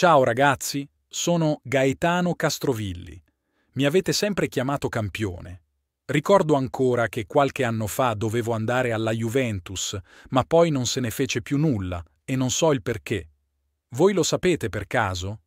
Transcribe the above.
Ciao ragazzi, sono Gaetano Castrovilli. Mi avete sempre chiamato campione. Ricordo ancora che qualche anno fa dovevo andare alla Juventus, ma poi non se ne fece più nulla e non so il perché. Voi lo sapete per caso?